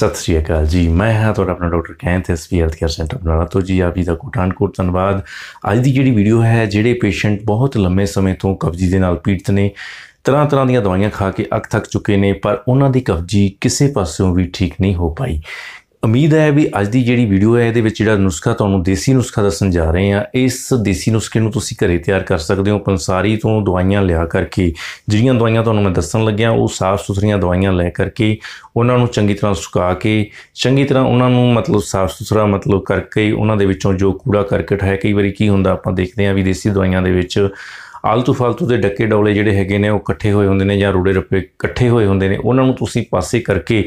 ਸਤਿ ਸ੍ਰੀ ਅਕਾਲ ਜੀ ਮੈਂ ਹਾਂ ਤੁਹਾਡਾ ਆਪਣਾ doctor Kainth S V health care centre Banara ਤੋਂ ਜੀ ਆਪ ਜੀ ਦਾ ਕੋਟਾਨਕੋਟ ਧੰਨਵਾਦ ਅੱਜ ਦੀ ਜਿਹੜੀ ਵੀਡੀਓ ਹੈ ਜਿਹੜੇ ਪੇਸ਼ੈਂਟ ਬਹੁਤ ਲੰਮੇ ਸਮੇਂ ਤੋਂ ਕਬਜ਼ੀ ਦੇ ਨਾਲ ਪੀੜਤ ਨੇ ਤਰ੍ਹਾਂ ਤਰ੍ਹਾਂ ਦੀਆਂ ਦਵਾਈਆਂ ਖਾ ਕੇ ਅੱਕ ਥੱਕ ਚੁੱਕੇ ਨੇ ਪਰ ਉਹਨਾਂ ਦੀ ਕਬਜੀ ਕਿਸੇ ਪਾਸਿਓਂ ਵੀ ਠੀਕ ਨਹੀਂ ਹੋ ਪਾਈ ਉਮੀਦ ਹੈ ਵੀ ਅੱਜ ਦੀ ਜਿਹੜੀ ਵੀਡੀਓ ਹੈ ਇਹਦੇ ਵਿੱਚ ਜਿਹੜਾ ਨੁਸਖਾ ਤੁਹਾਨੂੰ ਦੇਸੀ ਨੁਸਖਾ ਦੱਸਣ ਜਾ ਰਹੇ ਆ ਇਸ ਦੇਸੀ ਨੁਸਖੇ ਨੂੰ ਤੁਸੀਂ ਘਰੇ ਤਿਆਰ ਕਰ ਸਕਦੇ ਹੋ ਪੰਸਾਰੀ ਤੋਂ ਦਵਾਈਆਂ ਲਿਆ ਕਰਕੇ ਜਿਹੜੀਆਂ ਦਵਾਈਆਂ ਤੁਹਾਨੂੰ ਮੈਂ ਦੱਸਣ ਲੱਗਿਆ ਉਹ ਸਾਫ਼ ਸੁਥਰੀਆਂ ਦਵਾਈਆਂ ਲੈ ਕਰਕੇ ਉਹਨਾਂ ਨੂੰ ਚੰਗੀ ਤਰ੍ਹਾਂ ਸੁਕਾ ਕੇ ਚੰਗੀ ਤਰ੍ਹਾਂ ਉਹਨਾਂ ਨੂੰ ਮਤਲਬ ਸਾਫ਼ ਸੁਥਰਾ ਮਤਲਬ ਕਰਕੇ ਉਹਨਾਂ ਦੇ ਵਿੱਚੋਂ ਜੋ ਕੂੜਾ ਕਰਕਟ ਹੈ ਕਈ ਵਾਰੀ ਕੀ ਹੁੰਦਾ ਆਪਾਂ ਦੇਖਦੇ ਆ ਵੀ ਦੇਸੀ ਦਵਾਈਆਂ ਦੇ ਵਿੱਚ ਆਲਤੂ ਫਾਲਤੂ ਦੇ ਡੱਕੇ ਡੌਲੇ ਜਿਹੜੇ ਹੈਗੇ ਨੇ ਉਹ ਇਕੱਠੇ ਹੋਏ ਹੁੰਦੇ ਨੇ ਜਾਂ ਰੂੜੇ ਰੱਪੇ ਇਕੱਠੇ ਹੋਏ ਹੁੰਦੇ ਨੇ ਉਹਨਾਂ ਨੂੰ ਤੁਸੀਂ ਪਾਸੇ ਕਰਕੇ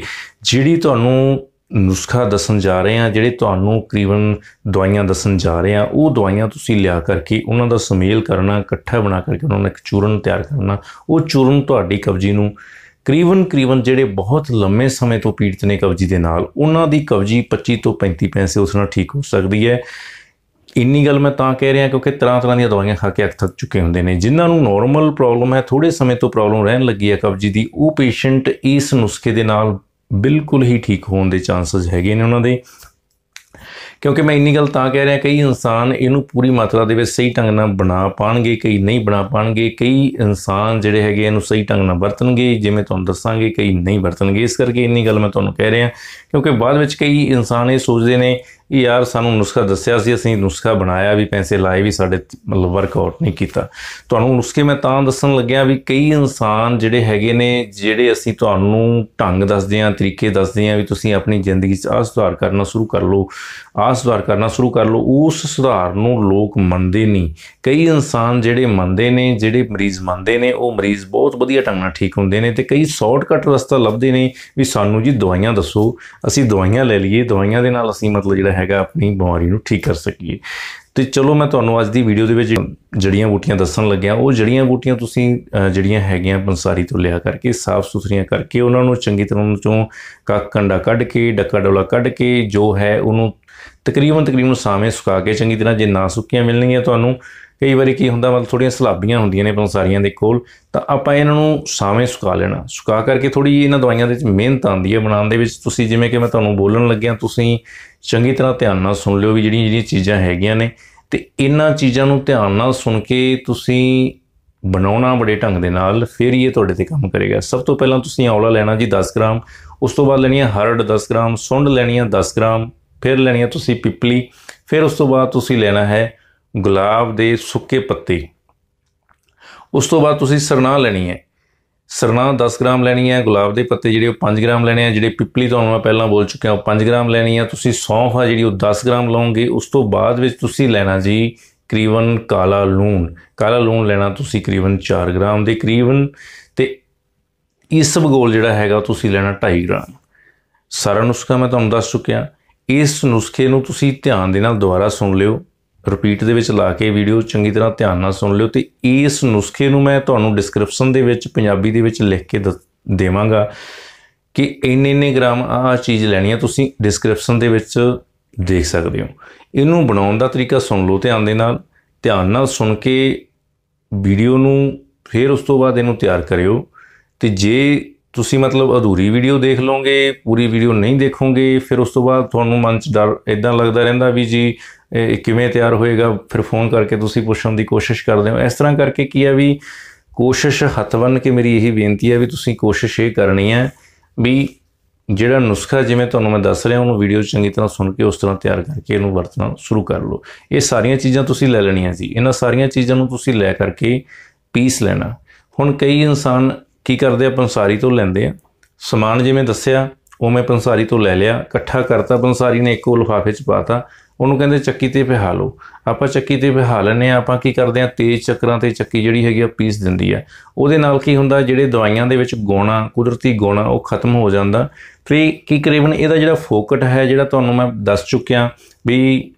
ਜਿਹੜੀ ਤੁਹਾਨੂੰ ਨੁਸਖਾ ਦੱਸਣ ਜਾ ਰਹੇ ਹਾਂ ਜਿਹੜੇ ਤੁਹਾਨੂੰ ਕਰੀਬਨ ਦਵਾਈਆਂ ਦੱਸਣ ਜਾ ਰਹੇ ਹਾਂ ਉਹ ਦਵਾਈਆਂ ਤੁਸੀਂ ਲਿਆ ਕਰਕੇ ਉਹਨਾਂ ਦਾ ਸੁਮੇਲ ਕਰਨਾ ਇਕੱਠਾ ਬਣਾ ਕਰਕੇ ਉਹਨਾਂ ਨੂੰ ਇੱਕ ਚੂਰਨ ਤਿਆਰ ਕਰਨਾ ਉਹ ਚੂਰਨ ਤੁਹਾਡੀ ਕਬਜੀ ਨੂੰ ਕਰੀਬਨ ਕਰੀਬਨ ਜਿਹੜੇ ਬਹੁਤ ਲੰਮੇ ਸਮੇਂ ਤੋਂ ਪੀੜਤ ਨੇ ਕਬਜੀ ਦੇ ਨਾਲ ਉਹਨਾਂ ਦੀ ਕਬਜੀ 25 ਤੋਂ 35 ਪੈਸੇ ਉਸ ਨਾਲ ਠੀਕ ਹੋ ਸਕਦੀ ਹੈ ਇੰਨੀ ਗੱਲ ਮੈਂ ਤਾਂ ਕਹਿ ਰਿਹਾ ਕਿਉਂਕਿ ਤਰ੍ਹਾਂ ਤਰ੍ਹਾਂ ਦੀਆਂ ਦਵਾਈਆਂ ਖਾ ਕੇ ਅੱਖ ਥੱਕ ਚੁੱਕੇ ਹੁੰਦੇ ਨੇ ਜਿਨ੍ਹਾਂ ਨੂੰ ਨਾਰਮਲ ਪ੍ਰੋਬਲਮ ਹੈ ਥੋੜੇ ਸਮੇਂ ਤੋਂ ਪ੍ਰੋਬਲਮ ਰਹਿਣ ਲੱਗੀ ਹੈ ਕਬਜੀ ਦੀ ਉਹ ਪੇਸ਼ੈਂਟ ਇਸ ਨੁਸਖੇ ਦੇ ਨਾਲ ਬਿਲਕੁਲ ਹੀ ਠੀਕ ਹੋਣ ਦੇ ਚਾਂਸਸ ਹੈਗੇ ਨੇ ਉਹਨਾਂ ਦੇ ਕਿਉਂਕਿ ਮੈਂ ਇੰਨੀ ਗੱਲ ਤਾਂ ਕਹਿ ਰਿਹਾ ਕਈ ਇਨਸਾਨ ਇਹਨੂੰ ਪੂਰੀ ਮਾਤਰਾ ਦੇ ਵਿੱਚ ਸਹੀ ਢੰਗ ਨਾਲ ਬਣਾ ਪਾਣਗੇ ਕਈ ਨਹੀਂ ਬਣਾ ਪਾਣਗੇ ਕਈ ਇਨਸਾਨ ਜਿਹੜੇ ਹੈਗੇ ਇਹਨੂੰ ਸਹੀ ਢੰਗ ਨਾਲ ਵਰਤਣਗੇ ਜਿਵੇਂ ਤੁਹਾਨੂੰ ਦੱਸਾਂਗੇ ਕਈ ਨਹੀਂ ਵਰਤਣਗੇ ਇਸ ਕਰਕੇ ਇੰਨੀ ਗੱਲ ਮੈਂ ਤੁਹਾਨੂੰ ਕਹਿ ਰਿਹਾ ਕਿਉਂਕਿ ਬਾਅਦ ਵਿੱਚ ਕਈ ਇਨਸਾਨ ਇਹ ਸੋਚਦੇ ਨੇ ਕਿ ਯਾਰ ਸਾਨੂੰ ਨੁਸਖਾ ਦੱਸਿਆ ਸੀ ਅਸੀਂ ਨੁਸਖਾ ਬਣਾਇਆ ਵੀ ਪੈਸੇ ਲਾਏ ਵੀ ਸਾਡੇ ਮਤਲਬ ਵਰਕਆਊਟ ਨਹੀਂ ਕੀਤਾ ਤੁਹਾਨੂੰ ਨੁਸਖੇ ਮੈਂ ਤਾਂ ਦੱਸਣ ਲੱਗਿਆ ਵੀ ਕਈ ਇਨਸਾਨ ਜਿਹੜੇ ਹੈਗੇ ਨੇ ਜਿਹੜੇ ਅਸੀਂ ਤੁਹਾਨੂੰ ਢੰਗ ਦੱਸਦੇ ਆਂ ਤਰੀਕੇ ਦੱਸਦੇ ਆਂ ਵੀ ਤੁਸੀਂ ਆਪਣੀ ਜ਼ਿੰਦਗੀ 'ਚ ਆਹ ਸੁਧਾਰ ਕਰਨਾ ਸ਼ੁਰੂ ਕਰ ਲਓ ਆਹ ਸੁਧਾਰ ਕਰਨਾ ਸ਼ੁਰੂ ਕਰ ਲਓ ਉਸ ਸੁਧਾਰ ਨੂੰ ਲੋਕ ਮੰਨਦੇ ਨਹੀਂ ਕਈ ਇਨਸਾਨ ਜਿਹੜੇ ਮੰਨਦੇ ਨੇ ਜਿਹੜੇ ਮਰੀਜ਼ ਮੰਨਦੇ ਨੇ ਉਹ ਮਰੀਜ਼ ਬਹੁਤ ਵਧੀਆ ਢੰਗ ਨਾਲ ਠੀਕ ਹੁੰਦੇ ਨੇ ਤੇ ਕਈ ਸ਼ਾਰਟਕਟ ਰਸਤਾ ਲੱਭਦੇ ਨੇ ਵੀ ਸਾਨੂੰ ਜੀ ਦਵਾਈਆਂ ਦੱਸੋ ਅਸੀਂ ਦਵਾਈਆਂ ਲੈ ਲਈਏ ਦਵਾਈਆਂ ਦੇ ਨਾਲ ਅਸੀਂ ਮਤਲਬ ਜਿਹੜਾ ਹੈਗਾ ਆਪਣੀ ਬਿਮਾਰੀ ਨੂੰ ਠੀਕ ਕਰ ਸਕੀਏ ਤੇ ਚਲੋ ਮੈਂ ਤੁਹਾਨੂੰ ਅੱਜ ਦੀ ਵੀਡੀਓ ਦੇ ਵਿੱਚ ਜੜੀਆਂ ਬੂਟੀਆਂ ਦੱਸਣ ਲੱਗਿਆ ਉਹ ਜੜੀਆਂ ਬੂਟੀਆਂ ਤੁਸੀਂ ਜਿਹੜੀਆਂ ਹੈਗੀਆਂ ਪੰਸਾਰੀ ਤੋਂ ਲਿਆ ਕਰਕੇ ਸਾਫ਼ ਸੁਥਰੀਆਂ ਕਰਕੇ ਉਹਨਾਂ ਨੂੰ ਚੰਗੀ ਤਰ੍ਹਾਂ ਚੋਂ ਕੱਕ ਕੰਡਾ ਕੱਢ ਕੇ ਡੱਕਾ ਡੋਲਾ ਕੱਢ ਕੇ ਜੋ ਹੈ ਉਹਨੂੰ ਤਕਰੀਬਨ ਤਕਰੀਬਨ ਸਾਵੇਂ ਸੁਕਾ ਕੇ ਚੰਗੀ ਤਰ੍ਹਾਂ ਜੇ ਨਾ ਸੁੱਕੀਆਂ ਮਿਲਣਗੀਆਂ ਤੁਹਾਨੂੰ ਕਈ ਵਾਰੀ ਕੀ ਹੁੰਦਾ ਮਤਲਬ ਥੋੜੀਆਂ ਸਲਾਬੀਆਂ ਹੁੰਦੀਆਂ ਨੇ ਪੰਸਾਰੀਆਂ ਦੇ ਕੋਲ ਤਾਂ ਆਪਾਂ ਇਹਨਾਂ ਨੂੰ ਸਾਵੇਂ ਸੁਕਾ ਲੈਣਾ ਸੁਕਾ ਕਰਕੇ ਥੋੜੀ ਇਹਨਾਂ ਦਵਾਈਆਂ ਦੇ ਵਿੱਚ ਮਿਹਨਤ ਆਉਂਦੀ ਹੈ ਬਣਾਉਣ ਦੇ ਵਿੱਚ ਤੁਸੀਂ ਜਿਵੇਂ ਕਿ ਮੈਂ ਤੁਹਾਨੂੰ ਬੋਲਣ ਲੱਗਿਆ ਤੁਸੀਂ ਚੰਗੀ ਤਰ੍ਹਾਂ ਧਿਆਨ ਨਾਲ ਸੁਣ ਲਿਓ ਵੀ ਜਿਹੜੀਆਂ ਜਿਹੜੀਆਂ ਚੀਜ਼ਾਂ ਹੈਗੀਆਂ ਨੇ ਤੇ ਇਹਨਾਂ ਚੀਜ਼ਾਂ ਨੂੰ ਧਿਆਨ ਨਾਲ ਸੁਣ ਕੇ ਤੁਸੀਂ ਬਣਾਉਣਾ ਬੜੇ ਢੰਗ ਦੇ ਨਾਲ ਫਿਰ ਇਹ ਤੁਹਾਡੇ ਤੇ ਕੰਮ ਕਰੇਗਾ ਸਭ ਤੋਂ ਪਹਿਲਾਂ ਤੁਸੀਂ ਆਉਲਾ ਲੈਣਾ ਜੀ 10 ਗ੍ਰਾਮ ਉਸ ਤੋਂ ਬਾਅਦ ਲੈਣੀ ਹੈ ਹਰੜ 10 ਗ੍ਰਾਮ ਸੁੰਡ ਲੈਣੀ ਹੈ 10 ਗ੍ਰਾਮ ਫਿਰ ਲੈਣੀ ਹੈ ਤੁਸੀਂ ਪਿਪਲੀ ਫਿਰ ਉਸ ਤੋਂ ਬਾਅਦ ਤੁਸੀਂ ਲੈਣਾ ਹੈ ਗੁਲਾਬ ਦੇ ਸੁੱਕੇ ਪੱਤੇ ਉਸ ਤੋਂ ਬਾਅਦ ਤੁਸੀਂ ਸਰਨਾ ਲੈਣੀ ਹੈ ਸਰਨਾ 10 ਗ੍ਰਾਮ ਲੈਣੀ ਹੈ ਗੁਲਾਬ ਦੇ ਪੱਤੇ ਜਿਹੜੇ ਉਹ 5 ਗ੍ਰਾਮ ਲੈਣੇ ਆ ਜਿਹੜੇ ਪਿਪਲੀ ਤੁਹਾਨੂੰ ਮੈਂ ਪਹਿਲਾਂ ਬੋਲ ਚੁੱਕਿਆ ਉਹ 5 ਗ੍ਰਾਮ ਲੈਣੀ ਆ ਤੁਸੀਂ ਸੌਂਫ ਆ ਜਿਹੜੀ ਉਹ 10 ਗ੍ਰਾਮ ਲਓਗੇ ਉਸ ਤੋਂ ਬਾਅਦ ਵਿੱਚ ਤੁਸੀਂ ਲੈਣਾ ਜੀ ਕਰੀਵਨ ਕਾਲਾ ਲੂਣ ਕਾਲਾ ਲੂਣ ਲੈਣਾ ਤੁਸੀਂ ਕਰੀਵਨ 4 ਗ੍ਰਾਮ ਦੇ ਕਰੀਵਨ ਤੇ ਇਸਬਗੋਲ ਜਿਹੜਾ ਹੈਗਾ ਤੁਸੀਂ ਲੈਣਾ 2.5 ਗ੍ਰਾਮ ਸਾਰਾ ਨੁਸਖਾ ਮੈਂ ਤੁਹਾਨੂੰ ਦੱਸ ਚੁੱਕਿਆ ਇਸ ਨੁਸਖੇ ਨੂੰ ਤੁਸੀਂ ਧਿਆਨ ਦੇ ਨਾਲ ਦੁਬਾਰਾ ਸੁਣ ਲਿਓ ਰਿਪੀਟ ਦੇ ਵਿੱਚ ਲਾ ਕੇ ਵੀਡੀਓ ਚੰਗੀ ਤਰ੍ਹਾਂ ਧਿਆਨ ਨਾਲ ਸੁਣ ਲਿਓ ਤੇ ਇਸ ਨੁਸਖੇ ਨੂੰ ਮੈਂ ਤੁਹਾਨੂੰ ਡਿਸਕ੍ਰਿਪਸ਼ਨ ਦੇ ਵਿੱਚ ਪੰਜਾਬੀ ਦੇ ਵਿੱਚ ਲਿਖ ਕੇ ਦੇਵਾਂਗਾ ਕਿ ਇੰਨੇ ਇੰਨੇ ਗ੍ਰਾਮ ਆਹ ਚੀਜ਼ ਲੈਣੀ ਆ ਤੁਸੀਂ ਡਿਸਕ੍ਰਿਪਸ਼ਨ ਦੇ ਵਿੱਚ ਦੇਖ ਸਕਦੇ ਹੋ ਇਹਨੂੰ ਬਣਾਉਣ ਦਾ ਤਰੀਕਾ ਸੁਣ ਲਓ ਧਿਆਨ ਦੇ ਨਾਲ ਧਿਆਨ ਨਾਲ ਸੁਣ ਕੇ ਵੀਡੀਓ ਨੂੰ ਫਿਰ ਉਸ ਤੋਂ ਬਾਅਦ ਇਹਨੂੰ ਤਿਆਰ ਕਰਿਓ ਤੇ ਜੇ ਤੁਸੀਂ ਮਤਲਬ ਅਧੂਰੀ ਵੀਡੀਓ ਦੇਖ ਲਓਗੇ ਪੂਰੀ ਵੀਡੀਓ ਨਹੀਂ ਦੇਖੋਗੇ ਫਿਰ ਉਸ ਤੋਂ ਬਾਅਦ ਤੁਹਾਨੂੰ ਮਨ 'ਚ ਡਰ ਇਦਾਂ ਲੱਗਦਾ ਰਹਿੰਦਾ ਵੀ ਜੀ ਇਹ ਕਿਵੇਂ ਤਿਆਰ ਹੋਏਗਾ ਫਿਰ ਫੋਨ ਕਰਕੇ ਤੁਸੀਂ ਪੁੱਛਣ ਦੀ ਕੋਸ਼ਿਸ਼ ਕਰਦੇ ਹੋ ਇਸ ਤਰ੍ਹਾਂ ਕਰਕੇ ਕੀ ਹੈ ਵੀ ਕੋਸ਼ਿਸ਼ ਹੱਥਵਨ ਕੇ ਮੇਰੀ ਇਹੀ ਬੇਨਤੀ ਹੈ ਵੀ ਤੁਸੀਂ ਕੋਸ਼ਿਸ਼ ਇਹ ਕਰਨੀ ਹੈ ਵੀ ਜਿਹੜਾ ਨੁਸਖਾ ਜਿਵੇਂ ਤੁਹਾਨੂੰ ਮੈਂ ਦੱਸ ਰਿਹਾ ਉਹਨੂੰ ਵੀਡੀਓ ਚੰਗੀ ਤਰ੍ਹਾਂ ਸੁਣ ਕੇ ਉਸ ਤਰ੍ਹਾਂ ਤਿਆਰ ਕਰਕੇ ਇਹਨੂੰ ਵਰਤਣਾ ਸ਼ੁਰੂ ਕਰ ਲਓ ਇਹ ਸਾਰੀਆਂ ਚੀਜ਼ਾਂ ਤੁਸੀਂ ਲੈ ਲੈਣੀਆਂ ਸੀ ਇਹਨਾਂ ਸਾਰੀਆਂ ਚੀਜ਼ਾਂ ਨੂੰ ਤੁਸੀਂ ਲੈ ਕਰਕੇ ਪੀਸ ਲੈਣਾ ਹੁਣ ਕਈ ਇਨਸਾਨ ਕੀ ਕਰਦੇ ਆ ਪੰਸਾਰੀ ਤੋਂ ਲੈਂਦੇ ਆ ਸਮਾਨ ਜਿਵੇਂ ਦੱਸਿਆ ਉਹ ਮੈਂ ਪੰਸਾਰੀ ਤੋਂ ਲੈ ਲਿਆ ਇਕੱਠਾ ਕਰਤਾ ਪੰਸਾਰੀ ਨੇ ਇੱਕੋ ਲਿਫਾਫੇ 'ਚ ਪਾਤਾ ਉਹਨੂੰ ਕਹਿੰਦੇ ਚੱਕੀ ਤੇ ਪਿਹਾ ਲਓ ਆਪਾਂ ਚੱਕੀ ਤੇ ਪਿਹਾ ਲੈਨੇ ਆ ਆਪਾਂ ਕੀ ਕਰਦੇ ਆ ਤੇਜ਼ ਚੱਕਰਾਂ ਤੇ ਚੱਕੀ ਜਿਹੜੀ ਹੈਗੀ ਆ ਪੀਸ ਦਿੰਦੀ ਆ ਉਹਦੇ ਨਾਲ ਕੀ ਹੁੰਦਾ ਜਿਹੜੇ ਦਵਾਈਆਂ ਦੇ ਵਿੱਚ ਗੋਣਾ ਕੁਦਰਤੀ ਗੋਣਾ ਉਹ ਖਤਮ ਹੋ ਜਾਂਦਾ ਫਿਰ ਕੀ ਕਰੀਬਨ ਇਹਦਾ ਜਿਹੜਾ ਫੋਕਟ ਹੈ ਜਿਹੜਾ ਤੁਹਾਨੂੰ ਮੈਂ ਦੱਸ ਚੁੱਕਿਆ ਵੀ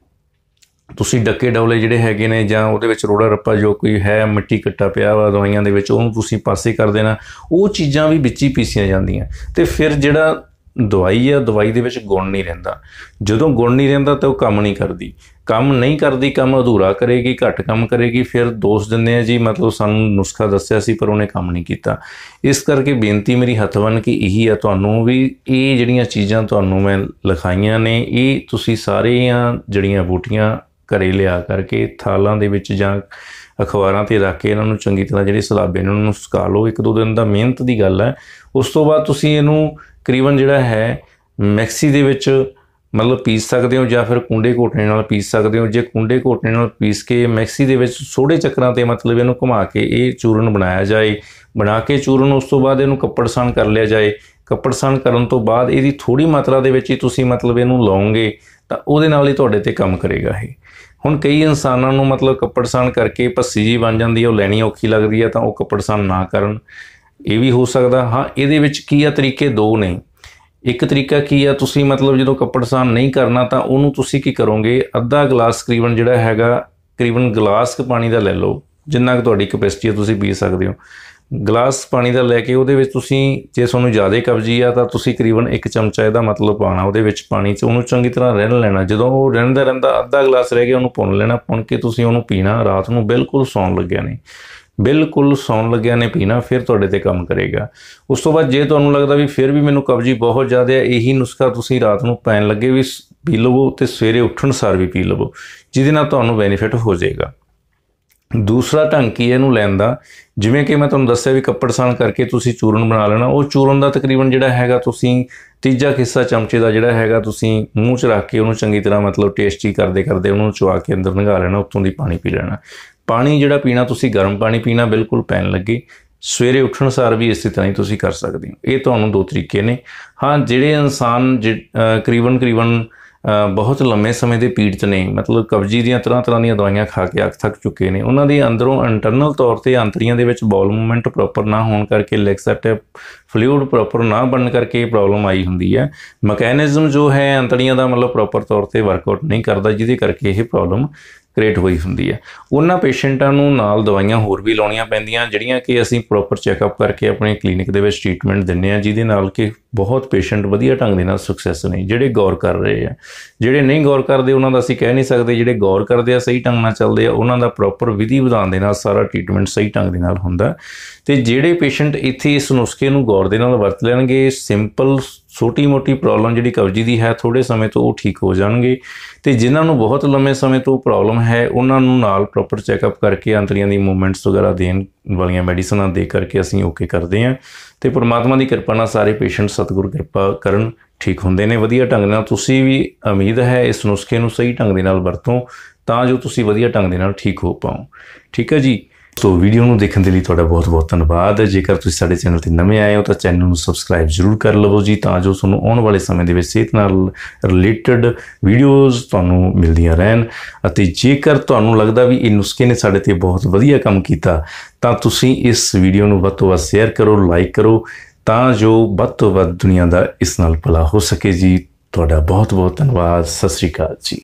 ਤੁਸੀਂ ਡੱਕੇ ਡੌਲੇ ਜਿਹੜੇ ਹੈਗੇ ਨੇ ਜਾਂ ਉਹਦੇ ਵਿੱਚ ਰੋੜਾ ਰੱਪਾ ਜੋ ਕੋਈ ਹੈ ਮਿੱਟੀ ਕੱਟਾ ਪਿਆ ਵਾ ਦਵਾਈਆਂ ਦੇ ਵਿੱਚ ਉਹਨੂੰ ਤੁਸੀਂ ਪਾਸੇ ਕਰ ਦੇਣਾ ਉਹ ਚੀਜ਼ਾਂ ਵੀ ਵਿੱਚ ਹੀ ਪੀਸੀਆਂ ਜਾਂਦੀਆਂ ਤੇ ਫਿਰ ਜਿਹੜਾ ਦਵਾਈ ਆ ਦਵਾਈ ਦੇ ਵਿੱਚ ਗੁਣ ਨਹੀਂ ਰਹਿੰਦਾ ਜਦੋਂ ਗੁਣ ਨਹੀਂ ਰਹਿੰਦਾ ਤਾਂ ਉਹ ਕੰਮ ਨਹੀਂ ਕਰਦੀ ਕੰਮ ਨਹੀਂ ਕਰਦੀ ਕੰਮ ਅਧੂਰਾ ਕਰੇਗੀ ਘੱਟ ਕੰਮ ਕਰੇਗੀ ਫਿਰ ਦੋਸ਼ ਦਿੰਦੇ ਆ ਜੀ ਮਤਲਬ ਸਾਨੂੰ ਨੁਸਖਾ ਦੱਸਿਆ ਸੀ ਪਰ ਉਹਨੇ ਕੰਮ ਨਹੀਂ ਕੀਤਾ ਇਸ ਕਰਕੇ ਬੇਨਤੀ ਮੇਰੀ ਹੱਥਵਨ ਕਿ ਇਹੀ ਆ ਤੁਹਾਨੂੰ ਵੀ ਇਹ ਜਿਹੜੀਆਂ ਚੀਜ਼ਾਂ ਤੁਹਾਨੂੰ ਮੈਂ ਲਿਖਾਈਆਂ ਨੇ ਇਹ ਤੁਸੀਂ ਸਾਰੇ ਆ ਜਿਹੜੀਆਂ ਬੂਟੀਆਂ ਘਰੇ ਲਿਆ ਕਰਕੇ ਥਾਲਾਂ ਦੇ ਵਿੱਚ ਜਾਂ ਅਖਬਾਰਾਂ ਤੇ ਰੱਖ ਕੇ ਇਹਨਾਂ ਨੂੰ ਚੰਗੀ ਤਰ੍ਹਾਂ ਜਿਹੜੇ ਸਲਾਬੇ ਨੇ ਉਹਨਾਂ ਨੂੰ ਸੁਕਾ ਲਓ ਇੱਕ ਦੋ ਦਿਨ ਦਾ ਮਿਹਨਤ ਦੀ ਗੱਲ ਹੈ ਉਸ ਤੋਂ ਬਾਅਦ ਤੁਸੀਂ ਇਹਨੂੰ ਕਰੀਬਨ ਜਿਹੜਾ ਹੈ ਮੈਕਸੀ ਦੇ ਵਿੱਚ ਮਤਲਬ ਪੀਸ ਸਕਦੇ ਹੋ ਜਾਂ ਫਿਰ ਕੁੰਡੇ ਘੋਟਣੇ ਨਾਲ ਪੀਸ ਸਕਦੇ ਹੋ ਜੇ ਕੁੰਡੇ ਘੋਟਣੇ ਨਾਲ ਪੀਸ ਕੇ ਮਿਕਸੀ ਦੇ ਵਿੱਚ ਸੋੜੇ ਚੱਕਰਾਂ ਤੇ ਮਤਲਬ ਇਹਨੂੰ ਘੁਮਾ ਕੇ ਇਹ ਚੂਰਨ ਬਣਾਇਆ ਜਾਏ ਬਣਾ ਕੇ ਚੂਰਨ ਉਸ ਤੋਂ ਬਾਅਦ ਇਹਨੂੰ ਕੱਪੜਸਾਨ ਕਰ ਲਿਆ ਜਾਏ ਕੱਪੜਸਾਨ ਕਰਨ ਤੋਂ ਬਾਅਦ ਇਹਦੀ ਥੋੜੀ ਮਾਤਰਾ ਦੇ ਵਿੱਚ ਹੀ ਤੁਸੀਂ ਮਤਲਬ ਇਹਨੂੰ ਲਾਉਂਗੇ ਤਾਂ ਉਹਦੇ ਨਾਲ ਹੀ ਤੁਹਾਡੇ ਤੇ ਕੰਮ ਕਰੇਗਾ ਇਹ ਹੁਣ ਕਈ ਇਨਸਾਨਾਂ ਨੂੰ ਮਤਲਬ ਕੱਪੜਸਾਨ ਕਰਕੇ ਪੱਸੀ ਜੀ ਬਣ ਜਾਂਦੀ ਹੈ ਉਹ ਲੈਣੀ ਔਖੀ ਲੱਗਦੀ ਹੈ ਤਾਂ ਉਹ ਕੱਪੜਸਾਨ ਨਾ ਕਰਨ ਇਹ ਵੀ ਹੋ ਸਕਦਾ ਹਾਂ ਇਹਦੇ ਵਿੱਚ ਕੀ ਆ ਤਰੀਕੇ ਦੋ ਨੇ ਇੱਕ ਤਰੀਕਾ ਕੀ ਆ ਤੁਸੀਂ ਮਤਲਬ ਜਦੋਂ ਕੱਪੜ ਸਾਨ ਨਹੀਂ ਕਰਨਾ ਤਾਂ ਉਹਨੂੰ ਤੁਸੀਂ ਕੀ ਕਰੋਗੇ ਅੱਧਾ ਗਲਾਸ ਕਰੀਬਨ ਜਿਹੜਾ ਹੈਗਾ ਕਰੀਬਨ ਗਲਾਸ ਕ ਪਾਣੀ ਦਾ ਲੈ ਲਓ ਜਿੰਨਾ ਕਿ ਤੁਹਾਡੀ ਕਪੈਸਿਟੀ ਹੈ ਤੁਸੀਂ ਪੀ ਸਕਦੇ ਹੋ ਗਲਾਸ ਪਾਣੀ ਦਾ ਲੈ ਕੇ ਉਹਦੇ ਵਿੱਚ ਤੁਸੀਂ ਜੇ ਤੁਹਾਨੂੰ ਜ਼ਿਆਦਾ ਕਬਜੀ ਆ ਤਾਂ ਤੁਸੀਂ ਕਰੀਬਨ ਇੱਕ ਚਮਚਾ ਇਹਦਾ ਮਤਲਬ ਪਾਣਾ ਉਹਦੇ ਵਿੱਚ ਪਾਣੀ 'ਚ ਉਹਨੂੰ ਚੰਗੀ ਤਰ੍ਹਾਂ ਰਹਿਣ ਲੈਣਾ ਜਦੋਂ ਉਹ ਰਹਿੰਦਾ ਰਹਿੰਦਾ ਅੱਧਾ ਗਲਾਸ ਰਹਿ ਗਿਆ ਉਹਨੂੰ ਪੁੰਨ ਲੈਣਾ ਪੁੰਨ ਕੇ ਤੁਸੀਂ ਉਹਨੂੰ ਪੀਣਾ ਰਾਤ ਨੂੰ ਬਿਲਕੁਲ ਸੌਣ ਲੱਗਿਆ ਨਹੀਂ ਬਿਲਕੁਲ ਸੌਣ ਲੱਗਿਆ ਨੇ ਪੀਣਾ ਫਿਰ ਤੁਹਾਡੇ ਤੇ ਕੰਮ ਕਰੇਗਾ ਉਸ ਤੋਂ ਬਾਅਦ ਜੇ ਤੁਹਾਨੂੰ ਲੱਗਦਾ ਵੀ ਫਿਰ ਵੀ ਮੈਨੂੰ ਕਬਜੀ ਬਹੁਤ ਜ਼ਿਆਦਾ ਹੈ ਇਹੀ ਨੁਸਖਾ ਤੁਸੀਂ ਰਾਤ ਨੂੰ ਪੈਣ ਲੱਗੇ ਵੀ ਪੀ ਲਵੋ ਤੇ ਸਵੇਰੇ ਉੱਠਣ ਸਾਰ ਵੀ ਪੀ ਲਵੋ ਜਿਹਦੇ ਨਾਲ ਤੁਹਾਨੂੰ ਬੈਨੀਫਿਟ ਹੋ ਜਾਏਗਾ ਦੂਸਰਾ ਢੰਗ ਕੀ ਇਹਨੂੰ ਲੈਣ ਦਾ ਜਿਵੇਂ ਕਿ ਮੈਂ ਤੁਹਾਨੂੰ ਦੱਸਿਆ ਵੀ ਕੱਪੜਸਾਨ ਕਰਕੇ ਤੁਸੀਂ ਚੂਰਨ ਬਣਾ ਲੈਣਾ ਉਹ ਚੂਰਨ ਦਾ ਤਕਰੀਬਨ ਜਿਹੜਾ ਹੈਗਾ ਤੁਸੀਂ ਤੀਜਾ ਹਿੱਸਾ ਚਮਚੇ ਦਾ ਜਿਹੜਾ ਹੈਗਾ ਤੁਸੀਂ ਮੂੰਹ 'ਚ ਰੱਖ ਕੇ ਉਹਨੂੰ ਚੰਗੀ ਤਰ੍ਹਾਂ ਮਤਲਬ ਟੇਸਟੀ ਕਰਦੇ ਕਰਦੇ ਉਹਨੂੰ ਚਵਾ ਕੇ ਅੰਦਰ ਨਿਗਾ ਲੈਣਾ ਉਤੋਂ ਦੀ ਪਾਣੀ ਪੀ ਲੈਣਾ ਪਾਣੀ ਜਿਹੜਾ ਪੀਣਾ ਤੁਸੀਂ ਗਰਮ ਪਾਣੀ ਪੀਣਾ ਬਿਲਕੁਲ ਪੈਣ ਲੱਗੇ ਸਵੇਰੇ ਉੱਠਣ ਸਾਰ ਵੀ ਇਸੇ ਤਰ੍ਹਾਂ ਹੀ ਤੁਸੀਂ ਕਰ ਸਕਦੇ ਹੋ ਇਹ ਤੁਹਾਨੂੰ ਦੋ ਤਰੀਕੇ ਨੇ ਹਾਂ ਜਿਹੜੇ ਇਨਸਾਨ ਕਰੀਬਨ ਕਰੀਬਨ ਬਹੁਤ ਲੰਮੇ ਸਮੇਂ ਦੇ ਪੀੜਤ ਨੇ ਮਤਲਬ ਕਬਜ਼ੀ ਦੀਆਂ ਤਰ੍ਹਾਂ ਤਰ੍ਹਾਂ ਦੀਆਂ ਦਵਾਈਆਂ ਖਾ ਕੇ ਅੱਖ ਥੱਕ ਚੁੱਕੇ ਨੇ ਉਹਨਾਂ ਦੇ ਅੰਦਰੋਂ ਇੰਟਰਨਲ ਤੌਰ ਤੇ ਅੰਤਰੀਆਂ ਦੇ ਵਿੱਚ ਬਾਲ ਮੂਵਮੈਂਟ ਪ੍ਰੋਪਰ ਨਾ ਹੋਣ ਕਰਕੇ ਲੈਕਸੈਪਟਿਵ ਫਲੂਇਡ ਪ੍ਰੋਪਰ ਨਾ ਬਣਨ ਕਰਕੇ ਇਹ ਪ੍ਰੋਬਲਮ ਆਈ ਹੁੰਦੀ ਹੈ ਮਕੈਨਿਜ਼ਮ ਜੋ ਹੈ ਅੰਤਰੀਆਂ ਦਾ ਮਤਲਬ ਪ੍ਰੋਪਰ ਤੌਰ ਤੇ ਵਰਕਆਊਟ ਨਹੀਂ ਕਰਦਾ ਜਿਹਦੇ ਕਰਕੇ ਇਹ ਪ੍ਰੋਬਲਮ ਕ੍ਰੀਏਟ ਹੋਈ ਹੁੰਦੀ ਹੈ ਉਹਨਾਂ ਪੇਸ਼ੈਂਟਾਂ ਨੂੰ ਨਾਲ ਦਵਾਈਆਂ ਹੋਰ ਵੀ ਲਾਉਣੀਆਂ ਪੈਂਦੀਆਂ ਜਿਹੜੀਆਂ ਕਿ ਅਸੀਂ ਪ੍ਰੋਪਰ ਚੈੱਕਅਪ ਕਰਕੇ ਆਪਣੇ ਕਲੀਨਿਕ ਦੇ ਵਿੱਚ ਟ੍ਰੀਟਮੈਂਟ ਦਿੰਨੇ ਆ ਜਿਹਦੇ ਨਾਲ ਕਿ ਬਹੁਤ ਪੇਸ਼ੈਂਟ ਵਧੀਆ ਢੰਗ ਦੇ ਨਾਲ ਸਕਸੈਸ ਨੇ ਜਿਹੜੇ ਗੌਰ ਕਰ ਰਹੇ ਆ ਜਿਹੜੇ ਨਹੀਂ ਗੌਰ ਕਰਦੇ ਉਹਨਾਂ ਦਾ ਅਸੀਂ ਕਹਿ ਨਹੀਂ ਸਕਦੇ ਜਿਹੜੇ ਗੌਰ ਕਰਦੇ ਆ ਸਹੀ ਢੰਗ ਨਾਲ ਚੱਲਦੇ ਆ ਉਹਨਾਂ ਦਾ ਪ੍ਰੋਪਰ ਵਿਧੀ ਵਿਧਾਨ ਦੇ ਨਾਲ ਸਾਰਾ ਟ੍ਰੀਟਮੈਂਟ ਸਹੀ ਢੰਗ ਦੇ ਨਾਲ ਹੁੰਦਾ ਤੇ ਜਿਹੜੇ ਪੇਸ਼ੈਂਟ ਇੱਥੇ ਇਸ ਨੁਸਖੇ ਨੂੰ ਗੌਰ ਦੇ ਨਾਲ ਵਰਤ ਲੈਣਗੇ ਸਿੰਪਲ ਛੋਟੀ-ਮੋਟੀ ਪ੍ਰੋਬਲਮ ਜਿਹੜੀ ਕਬਜੀ ਦੀ ਹੈ ਥੋੜੇ ਸਮੇਂ ਤੋਂ ਉਹ ਠੀਕ ਹੋ ਜਾਣਗੇ ਤੇ ਜਿਨ੍ਹਾਂ ਨੂੰ ਬਹੁਤ ਲੰਮੇ ਸਮੇਂ ਤੋਂ ਪ੍ਰੋਬਲਮ ਹੈ ਉਹਨਾਂ ਨੂੰ ਨਾਲ ਪ੍ਰੋਪਰ ਚੈੱਕਅਪ ਕਰਕੇ ਅੰਤਰੀਆਂ ਦੀ ਮੂਵਮੈਂਟਸ ਵਗੈਰਾ ਦੇਣ ਵਾਲੀਆਂ ਮੈਡੀਸਨਾਂ ਦੇ ਕਰਕੇ ਅਸੀਂ ਓਕੇ ਕਰਦੇ ਹਾਂ ਤੇ ਪ੍ਰਮਾਤਮਾ ਦੀ ਕਿਰਪਾ ਨਾਲ ਸਾਰੇ ਪੇਸ਼ੈਂਟ ਸਤਿਗੁਰ ਕਿਰਪਾ ਕਰਨ ਠੀਕ ਹੁੰਦੇ ਨੇ ਵਧੀਆ ਢੰਗ ਨਾਲ ਤੁਸੀਂ ਵੀ ਉਮੀਦ ਹੈ ਇਸ ਨੁਸਖੇ ਨੂੰ ਸਹੀ ਢੰਗ ਦੇ ਨਾਲ ਵਰਤੋਂ ਤਾਂ ਜੋ ਤੁਸੀਂ ਵਧੀਆ ਢੰਗ ਦੇ ਨਾਲ ਠੀਕ ਹੋ ਪਾਓ ਠੀਕ ਹੈ ਜੀ ਸੋ ਵੀਡੀਓ ਨੂੰ ਦੇਖਣ ਦੇ ਲਈ ਤੁਹਾਡਾ ਬਹੁਤ-ਬਹੁਤ ਧੰਨਵਾਦ ਜੇਕਰ ਤੁਸੀਂ ਸਾਡੇ ਚੈਨਲ ਤੇ ਨਵੇਂ ਆਏ ਹੋ ਤਾਂ ਚੈਨਲ ਨੂੰ ਸਬਸਕ੍ਰਾਈਬ ਜ਼ਰੂਰ ਕਰ ਲਵੋ ਜੀ ਤਾਂ ਜੋ ਤੁਹਾਨੂੰ ਆਉਣ ਵਾਲੇ ਸਮੇਂ ਦੇ ਵਿੱਚ ਸਿਹਤ ਨਾਲ ਰਿਲੇਟਡ ਵੀਡੀਓਜ਼ ਤੁਹਾਨੂੰ ਮਿਲਦੀਆਂ ਰਹਿਣ ਅਤੇ ਜੇਕਰ ਤੁਹਾਨੂੰ ਲੱਗਦਾ ਵੀ ਇਹ ਨੁਸਖੇ ਨੇ ਸਾਡੇ ਤੇ ਬਹੁਤ ਵਧੀਆ ਕੰਮ ਕੀਤਾ ਤਾਂ ਤੁਸੀਂ ਇਸ ਵੀਡੀਓ ਨੂੰ ਵੱਧ ਤੋਂ ਵੱਧ ਸ਼ੇਅਰ ਕਰੋ ਲਾਈਕ ਕਰੋ ਤਾਂ ਜੋ ਵੱਧ ਤੋਂ ਵੱਧ ਦੁਨੀਆ ਦਾ ਇਸ ਨਾਲ ਭਲਾ ਹੋ ਸਕੇ ਜੀ ਤੁਹਾਡਾ ਬਹੁਤ-ਬਹੁਤ ਧੰਨਵਾਦ ਸਤਿ ਸ਼੍ਰੀ ਅਕਾਲ ਜੀ